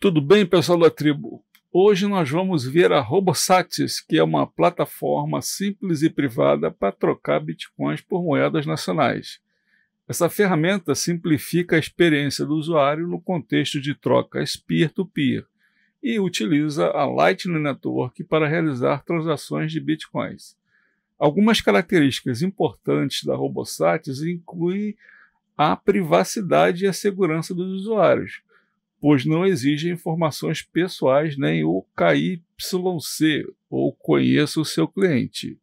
Tudo bem, pessoal da tribo? Hoje nós vamos ver a RoboSatis, que é uma plataforma simples e privada para trocar bitcoins por moedas nacionais. Essa ferramenta simplifica a experiência do usuário no contexto de trocas peer-to-peer -peer, e utiliza a Lightning Network para realizar transações de bitcoins. Algumas características importantes da RoboSatis incluem a privacidade e a segurança dos usuários pois não exige informações pessoais nem o KYC ou conheça o seu cliente.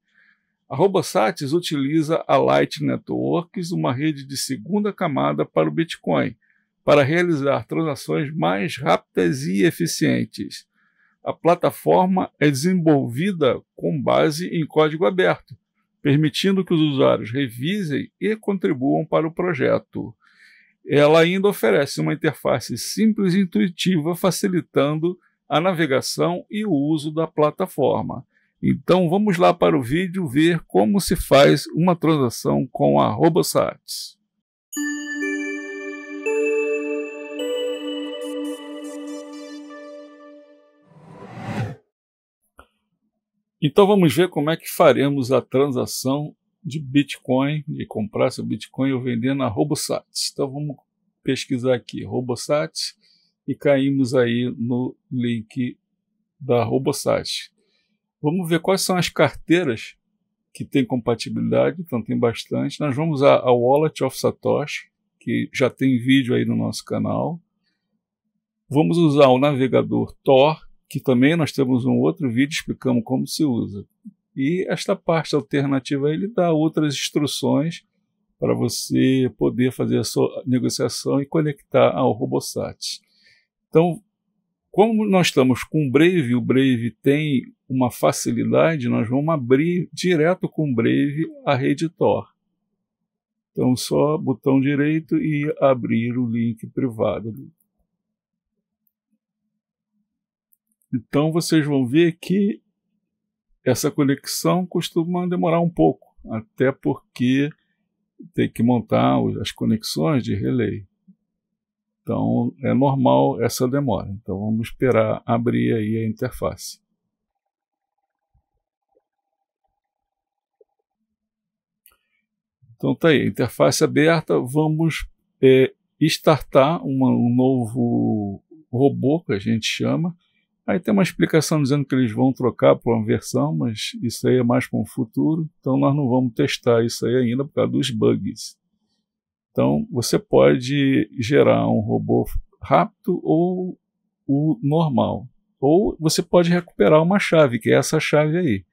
A RoboSatis utiliza a Light Networks, uma rede de segunda camada para o Bitcoin, para realizar transações mais rápidas e eficientes. A plataforma é desenvolvida com base em código aberto, permitindo que os usuários revisem e contribuam para o projeto ela ainda oferece uma interface simples e intuitiva, facilitando a navegação e o uso da plataforma. Então vamos lá para o vídeo ver como se faz uma transação com a RoboSats. Então vamos ver como é que faremos a transação de Bitcoin, de comprar seu Bitcoin ou vender na RoboSats. Então vamos pesquisar aqui, RoboSats, e caímos aí no link da RoboSat. Vamos ver quais são as carteiras que tem compatibilidade, então tem bastante. Nós vamos a, a Wallet of Satoshi, que já tem vídeo aí no nosso canal. Vamos usar o navegador Tor, que também nós temos um outro vídeo explicando como se usa. E esta parte alternativa ele dá outras instruções para você poder fazer a sua negociação e conectar ao RoboSat. Então, como nós estamos com o Brave, o Brave tem uma facilidade, nós vamos abrir direto com o Brave a rede Tor. Então, só botão direito e abrir o link privado. Então, vocês vão ver que essa conexão costuma demorar um pouco, até porque tem que montar as conexões de relay. Então é normal essa demora. Então vamos esperar abrir aí a interface. Então tá aí, interface aberta. Vamos é, startar uma, um novo robô que a gente chama Aí tem uma explicação dizendo que eles vão trocar por uma versão, mas isso aí é mais para o um futuro, então nós não vamos testar isso aí ainda por causa dos bugs. Então você pode gerar um robô rápido ou o normal, ou você pode recuperar uma chave, que é essa chave aí.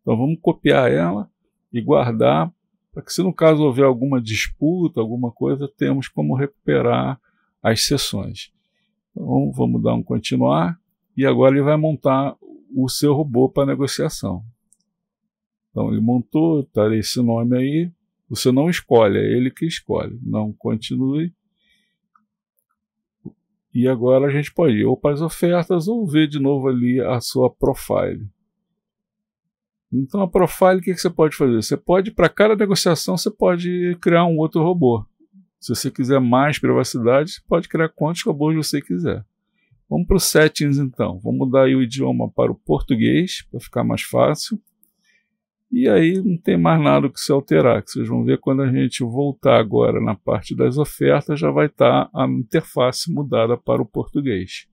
Então vamos copiar ela e guardar para que se no caso houver alguma disputa, alguma coisa, temos como recuperar as sessões. Então vamos dar um continuar e agora ele vai montar o seu robô para negociação. Então ele montou, tá esse nome aí, você não escolhe, é ele que escolhe. Não continue. E agora a gente pode ir ou para as ofertas ou ver de novo ali a sua profile. Então a profile, o que, que você pode fazer? Você pode, para cada negociação, você pode criar um outro robô. Se você quiser mais privacidade, você pode criar quantos robôs você quiser. Vamos para os settings então. Vamos mudar o idioma para o português para ficar mais fácil. E aí não tem mais nada que se alterar. Que vocês vão ver quando a gente voltar agora na parte das ofertas, já vai estar tá a interface mudada para o português.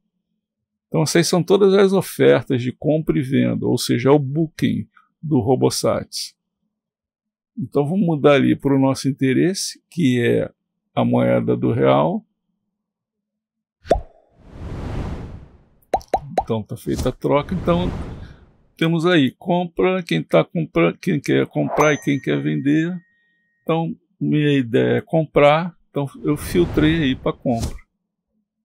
Então essas são todas as ofertas de compra e venda, ou seja, é o booking do RoboSats. Então vamos mudar ali para o nosso interesse, que é a moeda do real Então está feita a troca. Então temos aí compra, quem tá comprando, quem quer comprar e quem quer vender. Então minha ideia é comprar. Então eu filtrei aí para compra.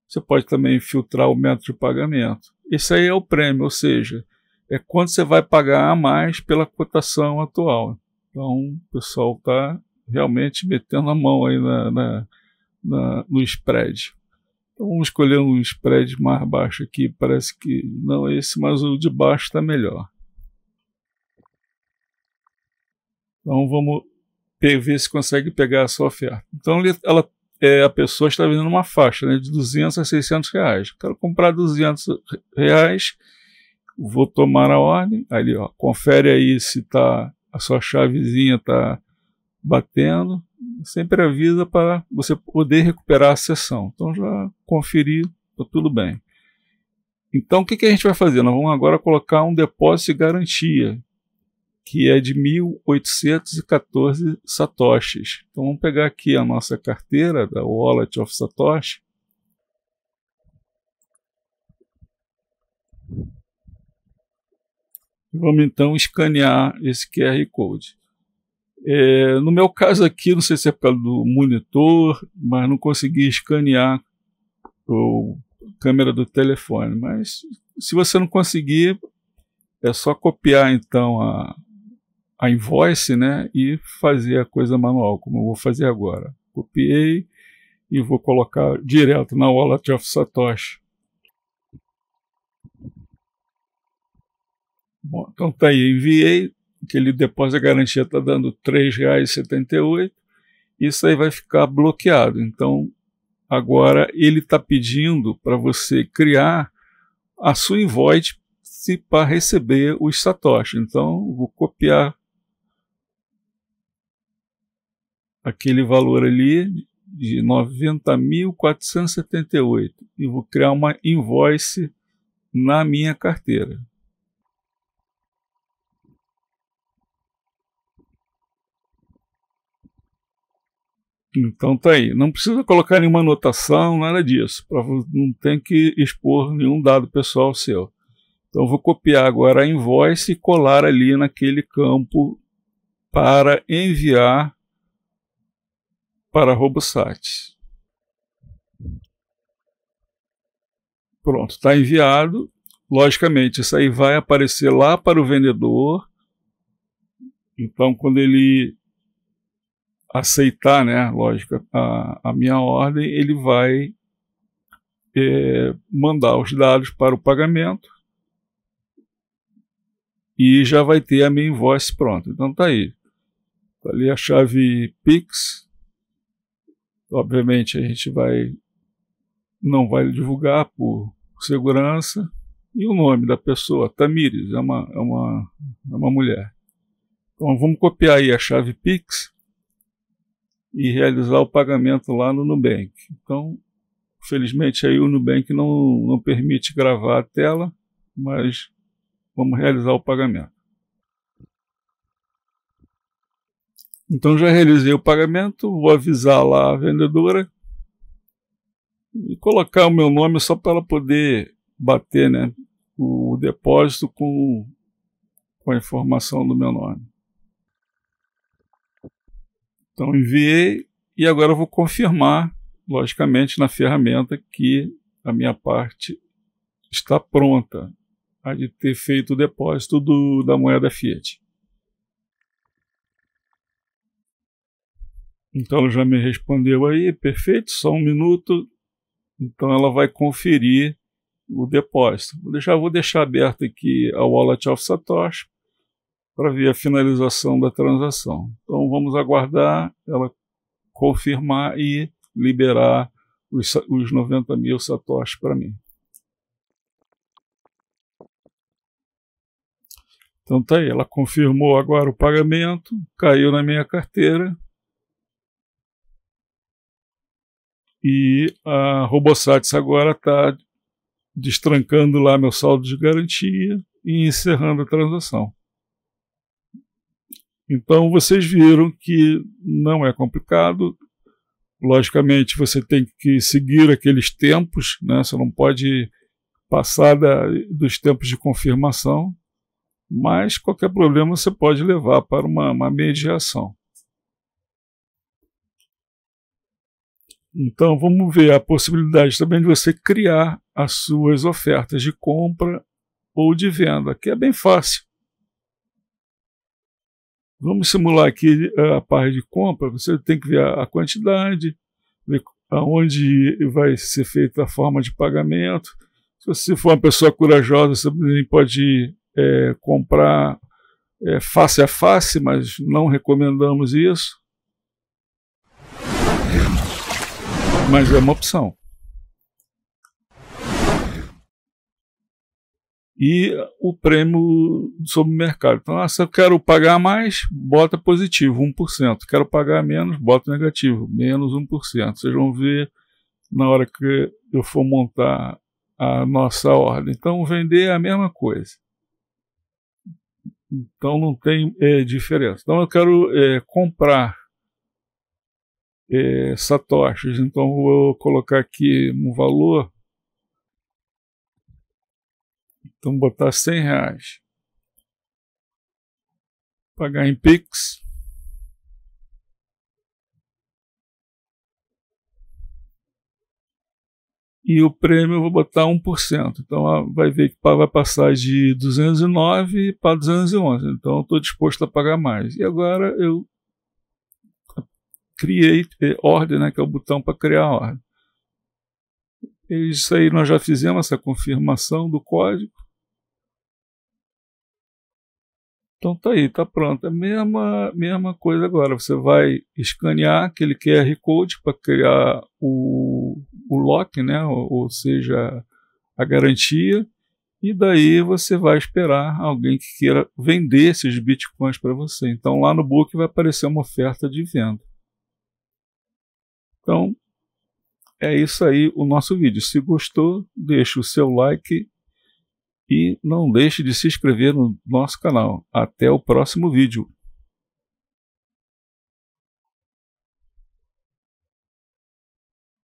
Você pode também filtrar o método de pagamento. Esse aí é o prêmio, ou seja, é quanto você vai pagar a mais pela cotação atual. Então, o pessoal está realmente metendo a mão aí na, na, na no spread. Então vamos escolher um spread mais baixo aqui. Parece que não é esse, mas o de baixo está melhor. Então vamos ver se consegue pegar a sua oferta. Então ela, é, a pessoa está vendendo uma faixa né, de 200 a 600 reais. Quero comprar 200 reais. Vou tomar a ordem. Ali, ó, confere aí se tá a sua chavezinha está batendo, sempre avisa para você poder recuperar a sessão. Então já conferi, está tudo bem. Então o que, que a gente vai fazer? Nós vamos agora colocar um depósito de garantia, que é de 1.814 satoshis. Então vamos pegar aqui a nossa carteira da Wallet of Satoshi. Vamos então escanear esse QR Code. É, no meu caso aqui, não sei se é por causa do monitor, mas não consegui escanear a câmera do telefone. Mas se você não conseguir, é só copiar então a, a invoice né, e fazer a coisa manual, como eu vou fazer agora. Copiei e vou colocar direto na wallet of Satoshi. Bom, então tá aí, enviei, aquele depósito de garantia está dando R$ 3,78, isso aí vai ficar bloqueado. Então, agora ele está pedindo para você criar a sua invoice para receber os satoshi. Então, vou copiar aquele valor ali de 90.478 e vou criar uma invoice na minha carteira. Então tá aí. Não precisa colocar nenhuma anotação, nada disso. Pra, não tem que expor nenhum dado pessoal seu. Então vou copiar agora a invoice e colar ali naquele campo para enviar para RoboSat. Pronto, está enviado. Logicamente, isso aí vai aparecer lá para o vendedor. Então, quando ele aceitar, né, lógico, a, a minha ordem, ele vai é, mandar os dados para o pagamento e já vai ter a minha invoice pronta. Então tá aí. Tá ali a chave Pix. Obviamente a gente vai não vai divulgar por segurança. E o nome da pessoa, Tamires, é uma, é uma, é uma mulher. Então vamos copiar aí a chave Pix e realizar o pagamento lá no Nubank. Então, felizmente aí o Nubank não, não permite gravar a tela, mas vamos realizar o pagamento. Então já realizei o pagamento, vou avisar lá a vendedora e colocar o meu nome só para ela poder bater né, o depósito com, com a informação do meu nome. Então enviei e agora eu vou confirmar, logicamente, na ferramenta que a minha parte está pronta, a de ter feito o depósito do, da moeda Fiat. Então ela já me respondeu aí, perfeito, só um minuto. Então ela vai conferir o depósito. Vou deixar, vou deixar aberto aqui a Wallet of Satoshi para ver a finalização da transação. Então vamos aguardar ela confirmar e liberar os, os 90 mil satoshis para mim. Então tá aí, ela confirmou agora o pagamento, caiu na minha carteira e a RoboSats agora está destrancando lá meu saldo de garantia e encerrando a transação. Então vocês viram que não é complicado. Logicamente você tem que seguir aqueles tempos, né? Você não pode passar da, dos tempos de confirmação, mas qualquer problema você pode levar para uma, uma mediação. Então vamos ver a possibilidade também de você criar as suas ofertas de compra ou de venda, que é bem fácil. Vamos simular aqui eh, a parte de compra. Você tem que ver a quantidade, ver aonde vai ser feita a forma de pagamento. Se você for uma pessoa corajosa, você pode é, comprar é, face a face, mas não recomendamos isso. Mas é uma opção. e o prêmio sobre o mercado. Então, ah, se eu quero pagar mais, bota positivo, 1%. Quero pagar menos, bota negativo, menos 1%. Vocês vão ver na hora que eu for montar a nossa ordem. Então, vender é a mesma coisa. Então, não tem é, diferença. Então, eu quero é, comprar é, satoshis. Então, vou colocar aqui um valor então, botar 100 reais. Pagar em Pix. E o prêmio eu vou botar 1%. Então, vai ver que vai passar de 209 para 211. Então, estou disposto a pagar mais. E agora eu criei eh, ordem, né, que é o botão para criar ordem. Isso aí nós já fizemos essa confirmação do código. Então tá aí, tá pronto. É a mesma, mesma coisa agora. Você vai escanear aquele QR Code para criar o, o lock, né? Ou, ou, seja, a garantia. E daí você vai esperar alguém que queira vender esses bitcoins para você. Então lá no book vai aparecer uma oferta de venda. Então é isso aí o nosso vídeo. Se gostou, deixe o seu like e não deixe de se inscrever no nosso canal. Até o próximo vídeo.